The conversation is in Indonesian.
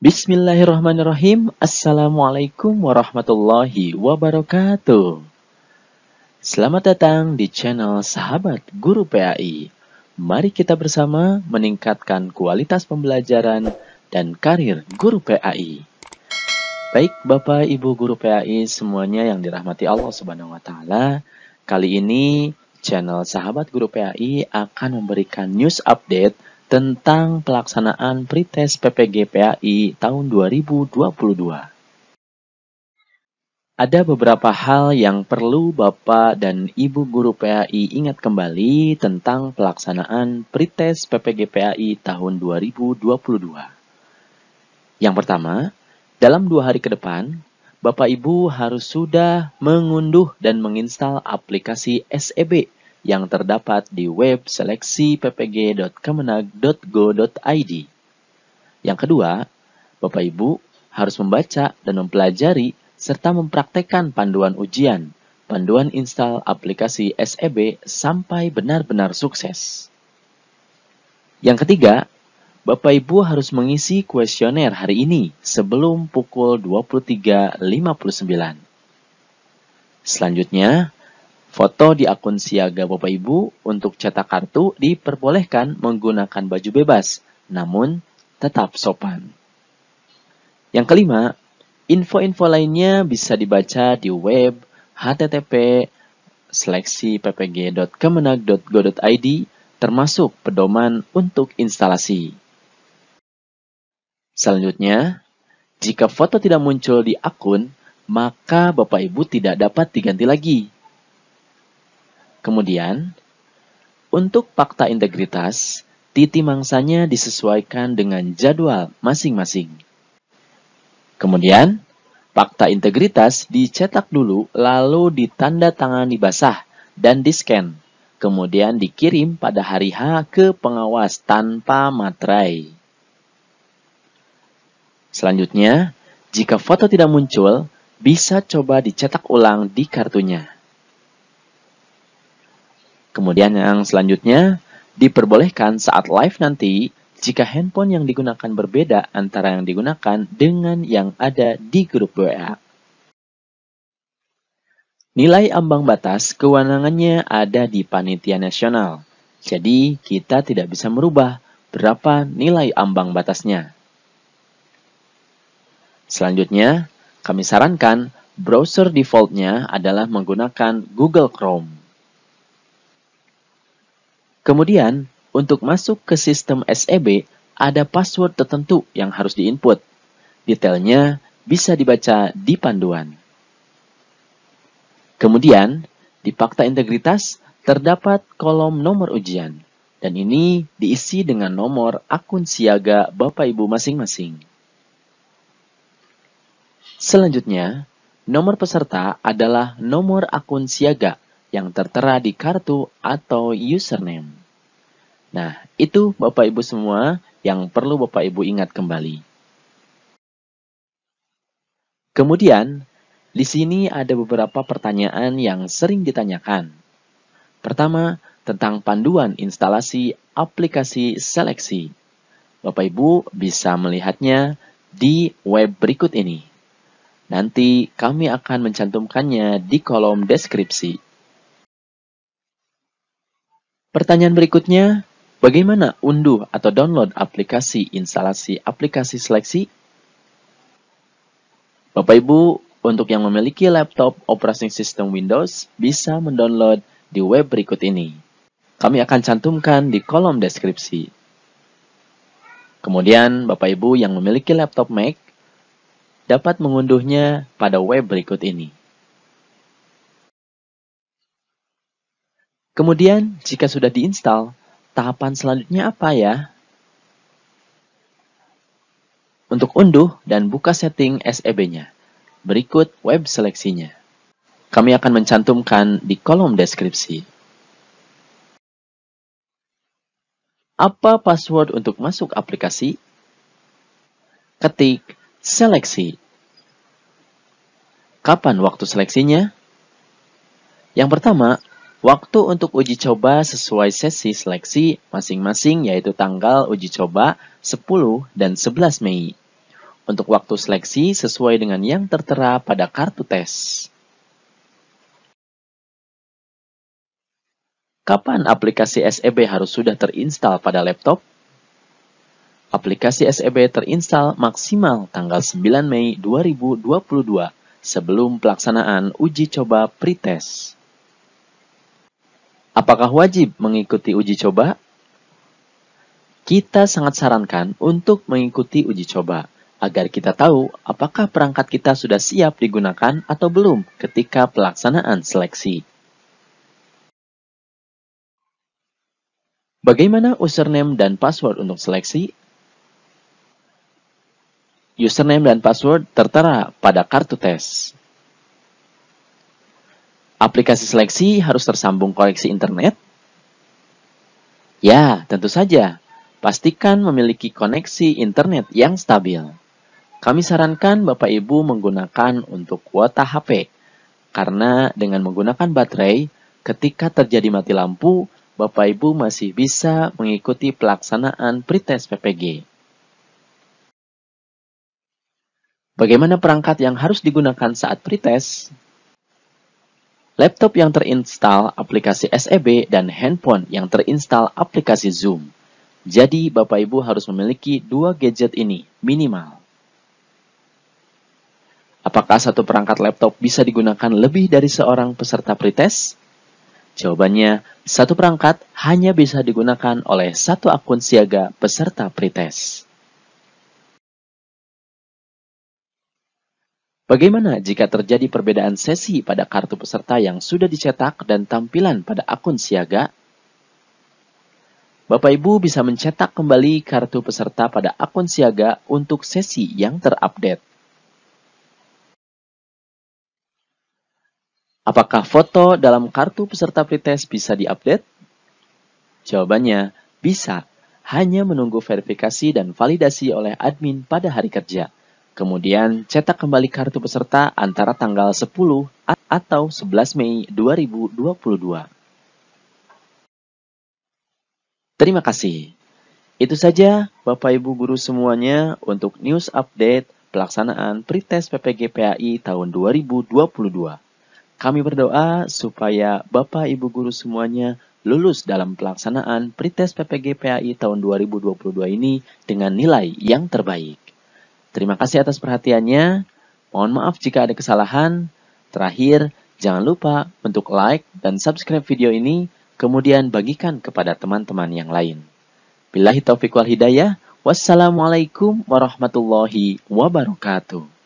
Bismillahirrahmanirrahim. Assalamualaikum warahmatullahi wabarakatuh. Selamat datang di channel Sahabat Guru PAI. Mari kita bersama meningkatkan kualitas pembelajaran dan karir guru PAI. Baik Bapak Ibu guru PAI semuanya yang dirahmati Allah Subhanahu wa taala, kali ini channel Sahabat Guru PAI akan memberikan news update tentang pelaksanaan pretest PPGPAI tahun 2022. Ada beberapa hal yang perlu Bapak dan Ibu Guru PAI ingat kembali tentang pelaksanaan pretest PPGPAI tahun 2022. Yang pertama, dalam dua hari ke depan, Bapak Ibu harus sudah mengunduh dan menginstal aplikasi SEB yang terdapat di web seleksi ppg.kemenag.go.id. Yang kedua, Bapak Ibu harus membaca dan mempelajari serta mempraktekkan panduan ujian, panduan install aplikasi SEB sampai benar-benar sukses. Yang ketiga, Bapak Ibu harus mengisi kuesioner hari ini sebelum pukul 23.59. Selanjutnya, Foto di akun siaga Bapak Ibu untuk cetak kartu diperbolehkan menggunakan baju bebas, namun tetap sopan. Yang kelima, info-info lainnya bisa dibaca di web http seleksi termasuk pedoman untuk instalasi. Selanjutnya, jika foto tidak muncul di akun, maka Bapak Ibu tidak dapat diganti lagi Kemudian, untuk fakta integritas, titi mangsanya disesuaikan dengan jadwal masing-masing. Kemudian, fakta integritas dicetak dulu lalu ditanda tangani basah dan di-scan. Kemudian dikirim pada hari H ke pengawas tanpa materai. Selanjutnya, jika foto tidak muncul, bisa coba dicetak ulang di kartunya. Kemudian yang selanjutnya, diperbolehkan saat live nanti jika handphone yang digunakan berbeda antara yang digunakan dengan yang ada di grup WA. Nilai ambang batas kewenangannya ada di panitia nasional. Jadi, kita tidak bisa merubah berapa nilai ambang batasnya. Selanjutnya, kami sarankan browser defaultnya adalah menggunakan Google Chrome. Kemudian, untuk masuk ke sistem SEB, ada password tertentu yang harus diinput. Detailnya bisa dibaca di panduan. Kemudian, di fakta integritas terdapat kolom nomor ujian, dan ini diisi dengan nomor akun siaga Bapak Ibu masing-masing. Selanjutnya, nomor peserta adalah nomor akun siaga yang tertera di kartu atau username. Nah, itu Bapak Ibu semua yang perlu Bapak Ibu ingat kembali. Kemudian, di sini ada beberapa pertanyaan yang sering ditanyakan. Pertama, tentang panduan instalasi aplikasi seleksi. Bapak Ibu bisa melihatnya di web berikut ini. Nanti kami akan mencantumkannya di kolom deskripsi. Pertanyaan berikutnya, bagaimana unduh atau download aplikasi instalasi aplikasi seleksi? Bapak Ibu, untuk yang memiliki laptop operating system Windows bisa mendownload di web berikut ini. Kami akan cantumkan di kolom deskripsi. Kemudian, Bapak Ibu yang memiliki laptop Mac dapat mengunduhnya pada web berikut ini. Kemudian, jika sudah diinstal, tahapan selanjutnya apa ya? Untuk unduh dan buka setting SEB-nya, berikut web seleksinya. Kami akan mencantumkan di kolom deskripsi. Apa password untuk masuk aplikasi? Ketik seleksi. Kapan waktu seleksinya? Yang pertama, Waktu untuk uji coba sesuai sesi seleksi masing-masing yaitu tanggal uji coba 10 dan 11 Mei. Untuk waktu seleksi sesuai dengan yang tertera pada kartu tes. Kapan aplikasi SEB harus sudah terinstal pada laptop? Aplikasi SEB terinstal maksimal tanggal 9 Mei 2022 sebelum pelaksanaan uji coba pretest. Apakah wajib mengikuti uji coba? Kita sangat sarankan untuk mengikuti uji coba agar kita tahu apakah perangkat kita sudah siap digunakan atau belum ketika pelaksanaan seleksi. Bagaimana username dan password untuk seleksi? Username dan password tertera pada kartu tes. Aplikasi seleksi harus tersambung koneksi internet? Ya, tentu saja. Pastikan memiliki koneksi internet yang stabil. Kami sarankan Bapak Ibu menggunakan untuk kuota HP, karena dengan menggunakan baterai, ketika terjadi mati lampu, Bapak Ibu masih bisa mengikuti pelaksanaan pretest PPG. Bagaimana perangkat yang harus digunakan saat pretest? laptop yang terinstall aplikasi SEB, dan handphone yang terinstall aplikasi Zoom. Jadi, Bapak Ibu harus memiliki dua gadget ini minimal. Apakah satu perangkat laptop bisa digunakan lebih dari seorang peserta pretest? Jawabannya, satu perangkat hanya bisa digunakan oleh satu akun siaga peserta pretest. Bagaimana jika terjadi perbedaan sesi pada kartu peserta yang sudah dicetak dan tampilan pada akun siaga? Bapak Ibu bisa mencetak kembali kartu peserta pada akun siaga untuk sesi yang terupdate. Apakah foto dalam kartu peserta pretest bisa diupdate? Jawabannya, bisa. Hanya menunggu verifikasi dan validasi oleh admin pada hari kerja. Kemudian cetak kembali kartu peserta antara tanggal 10 atau 11 Mei 2022. Terima kasih. Itu saja Bapak Ibu guru semuanya untuk news update pelaksanaan pretest PPGPAI tahun 2022. Kami berdoa supaya Bapak Ibu guru semuanya lulus dalam pelaksanaan pretest PPGPAI tahun 2022 ini dengan nilai yang terbaik. Terima kasih atas perhatiannya. Mohon maaf jika ada kesalahan. Terakhir, jangan lupa untuk like dan subscribe video ini, kemudian bagikan kepada teman-teman yang lain. Bilahi taufiq wal hidayah, wassalamualaikum warahmatullahi wabarakatuh.